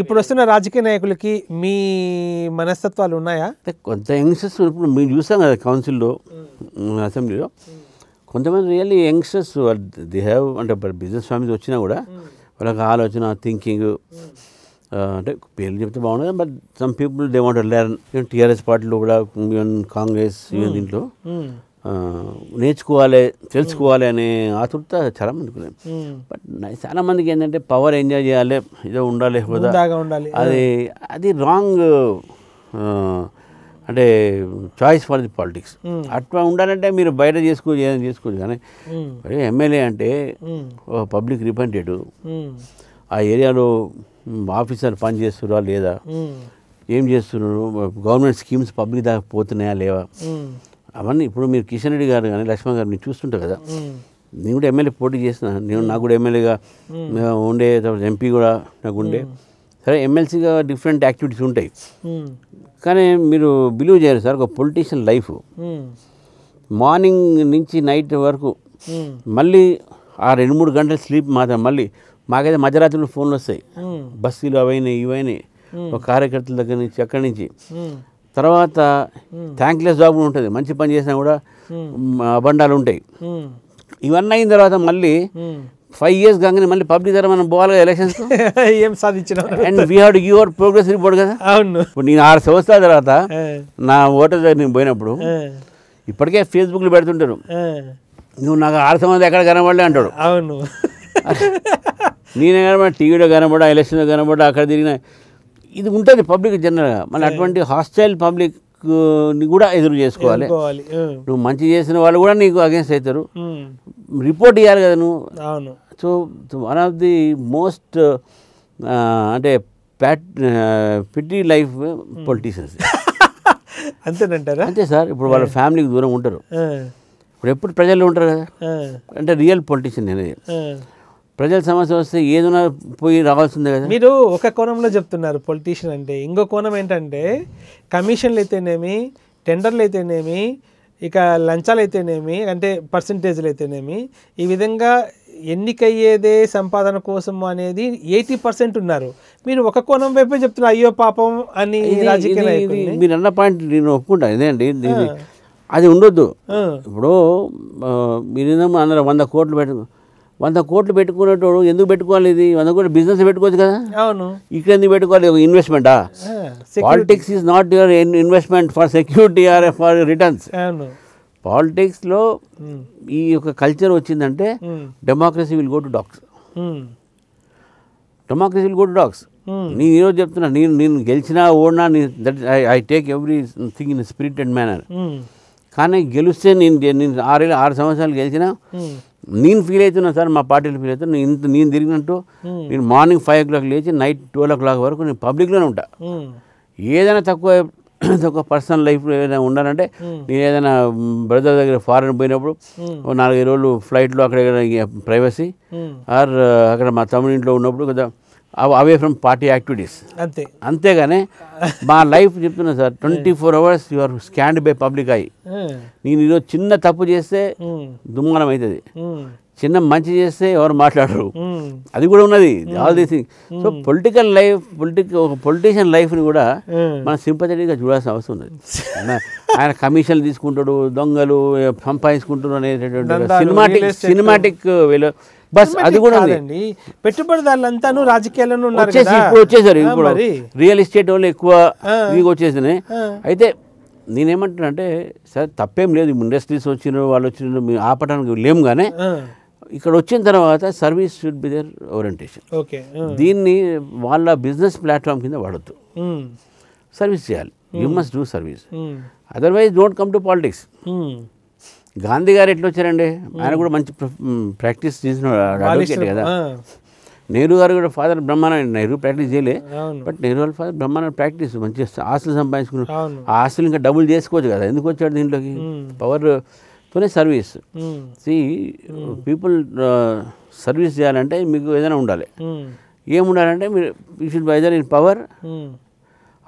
ఇప్పుడు వస్తున్న రాజకీయ నాయకులకి మీ మనస్తత్వాలు ఉన్నాయా కొంత యంగ్స్టర్స్ ఇప్పుడు మేము చూసాం కదా కౌన్సిల్లో hmm. అసెంబ్లీలో hmm. కొంతమంది రియల్లీ యంగ్స్టర్స్ ది హ్యావ్ అంటే బిజినెస్ ఫ్యామిలీస్ వచ్చినా కూడా hmm. వాళ్ళకి ఆలోచన థింకింగ్ అంటే పేర్లు చెప్తే బాగుండదు but some people they want learn TRS పార్టీలో కూడా ఈవెన్ కాంగ్రెస్ ఈవెన్ దీంట్లో నేర్చుకోవాలి తెలుసుకోవాలి hmm. అనే ఆతృత మందికి ఉంది బట్ hmm. మందికి ఏంటంటే పవర్ ఎంజాయ్ చేయాలి ఏదో ఉండాలి అది hmm. అది రాంగ్ అంటే చాయిస్ ఫర్ ది పాలిటిక్స్ అట్లా ఉండాలంటే మీరు బయట చేసుకోవచ్చు ఏదైనా చేసుకోవచ్చు కానీ ఎమ్మెల్యే అంటే పబ్లిక్ రిప్రజెంటేటివ్ ఆ ఏరియాలో ఆఫీసర్ పని లేదా ఏం చేస్తున్నారు గవర్నమెంట్ స్కీమ్స్ పబ్లిక్ దాకా పోతున్నాయా లేవా అవన్నీ ఇప్పుడు మీరు కిషన్ రెడ్డి గారు కానీ లక్ష్మణ్ గారు నేను చూస్తుంటారు కదా నేను కూడా ఎమ్మెల్యే పోటీ చేసిన నేను నాకు కూడా ఎమ్మెల్యేగా ఉండే తర్వాత ఎంపీ కూడా నాకు ఉండే సరే ఎమ్మెల్సీగా డిఫరెంట్ యాక్టివిటీస్ ఉంటాయి కానీ మీరు బిలీవ్ చేయరు సార్ ఒక పొలిటీషియన్ లైఫ్ మార్నింగ్ నుంచి నైట్ వరకు మళ్ళీ ఆ రెండు మూడు గంటల స్లీప్ మాత్రం మళ్ళీ మాకైతే మధ్యరాత్రిలో ఫోన్లు వస్తాయి బస్సులు అవైనాయి ఇవైనాయి ఒక కార్యకర్తల దగ్గర నుంచి అక్కడి నుంచి తర్వాత థ్యాంక్లెస్ జాబ్ ఉంటుంది మంచి పని చేసినా కూడా బండాలు ఉంటాయి ఇవన్నీ అయిన తర్వాత మళ్ళీ ఫైవ్ ఇయర్స్ కాగానే మళ్ళీ పబ్లిక్ ద్వారా మనం పోవాలి కదా ఎలక్షన్స్ ఏం సాధించిన and we have to give our progress report కదా అవును ఇప్పుడు నేను ఆరు సంవత్సరాల తర్వాత నా ఓటర్ దగ్గర నేను పోయినప్పుడు ఇప్పటికే ఫేస్బుక్లో పెడుతుంటారు నువ్వు నాకు ఆరు సంవత్సరాలు ఎక్కడ కనబడలే అంటాడు అవును నేనే కనబడి టీవీలో కనబడ ఎలక్షన్లో కనబడ అక్కడ తిరిగిన ఇది ఉంటుంది పబ్లిక్ జనరల్గా మన అటువంటి హాస్టైల్ పబ్లిక్ కూడా ఎదురు చేసుకోవాలి నువ్వు మంచి చేసిన వాళ్ళు కూడా నీకు అగేన్స్ట్ అవుతారు రిపోర్ట్ ఇవ్వాలి కదా నువ్వు so one of the most అంటే ప్యాట్ పిటి లైఫ్ పొలిటీషియన్స్ అంతేనంటారు అంతే సార్ ఇప్పుడు వాళ్ళ ఫ్యామిలీకి దూరం ఉంటారు ఇప్పుడు ఎప్పుడు ప్రజల్లో ఉంటారు కదా అంటే రియల్ పొలిటీషియన్ అనేది ప్రజల సమస్య వస్తే ఏదైనా పోయి రావాల్సిందే కదా మీరు ఒక కోణంలో చెప్తున్నారు పొలిటీషియన్ అంటే ఇంకో కోణం ఏంటంటే కమిషన్లు అయితేనేమి టెండర్లు అయితేనేమి ఇక లంచాలు అయితేనేమి అంటే పర్సంటేజ్లు అయితేనేమి ఈ విధంగా ఎన్నికయ్యేదే సంపాదన కోసం అనేది ఎయిటీ పర్సెంట్ ఉన్నారు మీరు ఒక కోణం వైపే చెప్తున్నారు అయ్యో పాపం అని రాజకీయ మీరు అన్న పాయింట్ నేను ఒప్పుకుంటాను అండి అది ఉండొద్దు ఇప్పుడు మీరు అందరూ వంద కోట్లు పెట్టు వంద కోట్లు పెట్టుకునేటోడు ఎందుకు పెట్టుకోవాలి ఇది వంద కోట్లు బిజినెస్ పెట్టుకోవచ్చు కదా అవును ఇక్కడ ఎందుకు పెట్టుకోవాలి ఇన్వెస్ట్మెంట్ ఇన్వెస్ట్మెంటా politics is not your investment for security or for returns పాలిటిక్స్లో ఈ యొక్క కల్చర్ వచ్చిందంటే democracy will go to dogs democracy will go to dogs నేను ఈరోజు చెప్తున్నా నేను నేను గెలిచినా ఓడినా that I take everything in spirit and manner కానీ గెలిస్తే నేను నేను ఆరు ఆరు సంవత్సరాలు గెలిచినా నేను ఫీల్ అవుతున్నా సార్ మా పార్టీలో ఫీల్ అవుతున్నా ఇంత నేను తిరిగినట్టు నేను మార్నింగ్ ఫైవ్ ఓ క్లాక్ లేచి నైట్ ట్వెల్వ్ ఓ క్లాక్ వరకు నేను పబ్లిక్లోనే ఉంటా ఏదైనా తక్కువ తక్కువ పర్సనల్ లైఫ్లో ఏదైనా ఉండాలంటే నేను ఏదైనా బ్రదర్ దగ్గర ఫారెన్ పోయినప్పుడు నాలుగైదు రోజులు ఫ్లైట్లో అక్కడ ప్రైవసీ ఆర్ అక్కడ మా తమిళ ఇంట్లో ఉన్నప్పుడు కదా అవే ఫ్రమ్ పార్టీ యాక్టివిటీస్ అంతే అంతేగానే మా లైఫ్ చెప్తున్నా sir twenty four hours your scanned by public అయ్యి నేను ఈరోజు చిన్న తప్పు చేస్తే దుమ్మానం అవుతుంది చిన్న మంచి చేస్తే ఎవరు మాట్లాడరు అది కూడా ఉన్నది all these thing so political life politic ఒక పొలిటీషియన్ లైఫ్ని కూడా మనం సింపథెటిక్గా చూడాల్సిన అవసరం ఉన్నది ఆయన కమిషన్లు తీసుకుంటాడు దొంగలు సంపాదించుకుంటాడు అనేటటువంటి సినిమాటిక్ సినిమాటిక్ విలువ బస్ అది కూడా అండి పెట్టుబడిదారులంతాను రాజకీయాలను వచ్చేసి ఇప్పుడు వచ్చేసారు ఇప్పుడు రియల్ ఎస్టేట్ వాళ్ళు ఎక్కువ మీకు వచ్చేసినాయి అయితే నేనేమంటున్నా అంటే సార్ తప్పేం లేదు ఇండస్ట్రీస్ వచ్చిన వాళ్ళు వచ్చిన మేము ఆపడానికి లేము కానీ ఇక్కడ వచ్చిన తర్వాత service should be there orientation okay దీన్ని వాళ్ళ బిజినెస్ ప్లాట్ఫామ్ కింద వాడద్దు సర్వీస్ చేయాలి you must do service otherwise don't come to politics Gandhi గారు ఎట్లా వచ్చారండి hmm. ఆయన కూడా మంచి ప్రాక్టీస్ చేసిన అడ్వకేట్ కదా నెహ్రూ గారు కూడా ఫాదర్ బ్రహ్మానంద నెహ్రూ ప్రాక్టీస్ చేయలే బట్ నెహ్రూ గారు ఫాదర్ బ్రహ్మానంద ప్రాక్టీస్ మంచి ఆస్తులు సంపాదించుకున్నారు ఆ ఆస్తులు ఇంకా డబుల్ చేసుకోవచ్చు కదా ఎందుకు వచ్చాడు దీంట్లోకి పవర్ hmm. తోనే సర్వీస్ సి పీపుల్ సర్వీస్ చేయాలంటే మీకు ఏదైనా ఉండాలి hmm. ఏముండాలంటే మీరు you should either in power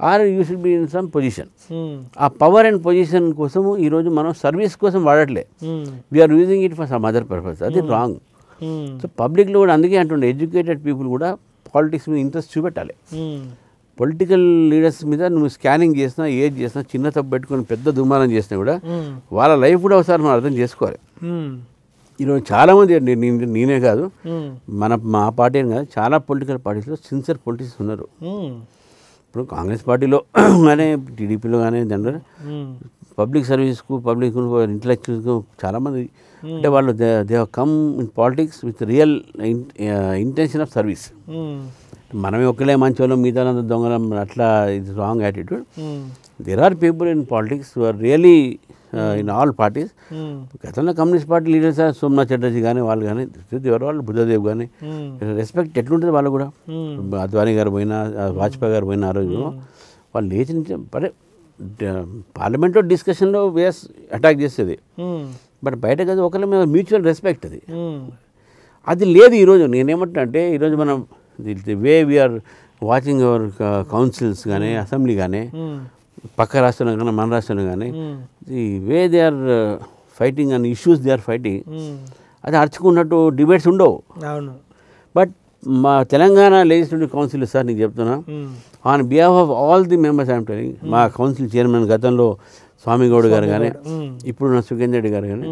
or you should be in some position hmm. ఆ పవర్ అండ్ పొజిషన్ కోసము ఈరోజు మనం సర్వీస్ కోసం వాడట్లే we are using it for some other purpose అది రాంగ్ సో పబ్లిక్లో కూడా అందుకే అంటుండే ఎడ్యుకేటెడ్ పీపుల్ కూడా పాలిటిక్స్ మీద ఇంట్రెస్ట్ చూపెట్టాలి పొలిటికల్ hmm. లీడర్స్ మీద నువ్వు స్కానింగ్ చేసినా ఏజ్ చేసినా చిన్న తప్పు పెట్టుకొని పెద్ద దుమానం చేసినా కూడా hmm. వాళ్ళ లైఫ్ కూడా ఒకసారి మనం అర్థం చేసుకోవాలి ఈరోజు చాలామంది నేనే కాదు మన మా పార్టీ కాదు చాలా పొలిటికల్ పార్టీస్లో సిన్సియర్ పొలిటిక్స్ ఉన్నారు ఇప్పుడు కాంగ్రెస్ పార్టీలో కానీ టీడీపీలో కానీ జనరల్ పబ్లిక్ సర్వీస్కు పబ్లిక్ ఇంటలెక్చువల్స్కు చాలామంది అంటే వాళ్ళు they they come in politics with real intention of service మనమే ఒకలే మంచి వాళ్ళం మిగతా దొంగలం అట్లా ఇది wrong attitude there are people in politics are really in all parties hmm. గతంలో communist party leaders Somnath Chatterjee కానీ వాళ్ళు కానీ ఎవరు వాళ్ళు బుద్ధదేవ్ కానీ రెస్పెక్ట్ hmm. ఎట్లుంటుంది వాళ్ళు కూడా hmm. అద్వానీ గారు పోయినా వాజ్పేయి గారు పోయిన ఆ రోజు వాళ్ళు లేచి అంటే పార్లమెంట్లో డిస్కషన్లో వేస్ అటాక్ చేసేది బట్ బయట కదా ఒకరి మీద మ్యూచువల్ రెస్పెక్ట్ అది అది లేదు ఈరోజు నేనేమంటున్నా అంటే ఈరోజు మనం the way we are watching our councils కానీ అసెంబ్లీ కానీ పక్క రాష్ట్రంలో కానీ మన రాష్ట్రంలో కానీ hmm. ఈ way they are fighting and issues they are fighting అది అర్చుకున్నట్టు డిబేట్స్ ఉండవు అవును బట్ మా తెలంగాణ లెజిస్లేటివ్ కౌన్సిల్ సార్ నీకు చెప్తున్నా on behalf of all the members I'm telling మా కౌన్సిల్ చైర్మన్ గతంలో స్వామిగౌడ్ గారు కానీ ఇప్పుడు నా సుఖేందర్ రెడ్డి గారు కానీ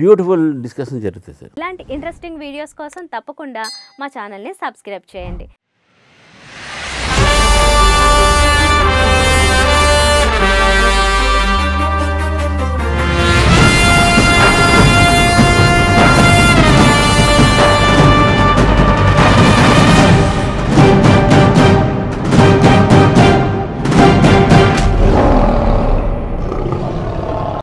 బ్యూటిఫుల్ డిస్కషన్ జరుగుతుంది సార్ ఇలాంటి ఇంట్రెస్టింగ్ వీడియోస్ కోసం తప్పకుండా మా ఛానల్ని సబ్స్క్రైబ్ చేయండి